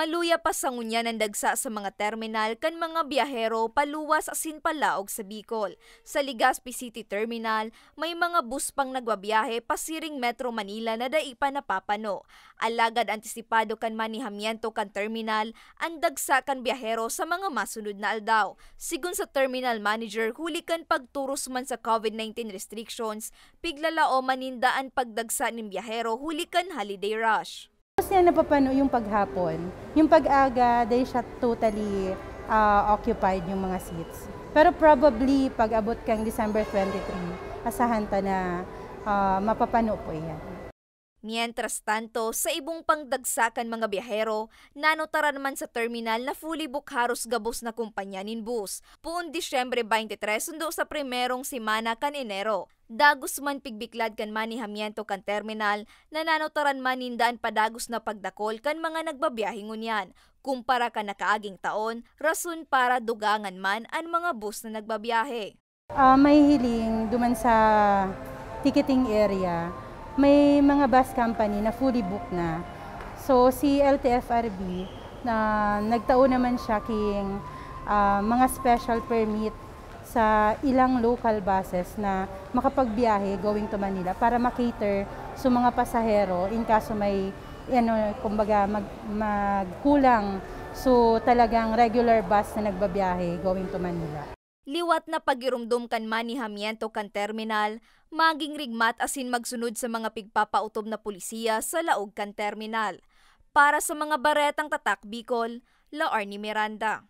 Maluya pa sangunya ng dagsa sa mga terminal kan mga biyahero paluwas asin palaog sa Bicol. Sa Legazpi City Terminal, may mga bus pang nagwabiyahe pasiring Metro Manila na dai pa napapano. Alagad antisipado kan manihamiento kan terminal, ang dagsa kan biyahero sa mga masunod na aldaw. Sigun sa terminal manager, huli kan pagturos man sa COVID-19 restrictions, piglalao manindaan pagdagsa ng biyahero huli kan holiday rush niya napapano yung paghapon. Yung pag-aga, they shot totally uh, occupied yung mga seats. Pero probably, pag abot kang December 23, asahan ta na uh, mapapano po yan. Mientras tanto, sa ibong pangdagsakan mga biyahero, nanotara naman sa terminal na fully book haros gabos na kumpanya nin bus. Puon Disyembre 23 sundo sa primerong simana kan Enero. Dagos man pigbiklad kan manihamiento kan terminal, na man nindaan padagos na pagdakol kan mga nagbabiyahingon yan. Kumpara ka nakaaging taon, rason para dugangan man ang mga bus na nagbabiyahe. Uh, may hiling duman sa ticketing area may mga bus company na fully book na. So si LTFRB na uh, nagtao naman siya king uh, mga special permit sa ilang local buses na makapagbiyahe going to Manila para makater sa mga pasahero in kaso may ano kumbaga mag, magkulang so talagang regular bus na nagbabiyahe going to Manila. Liwat na pagirumdum kan man ni Hamiento kan terminal, maging rigmat asin magsunod sa mga pigpapautob na pulisya sa laog kan terminal. Para sa mga baretang tatak Bicol, Laar ni Miranda.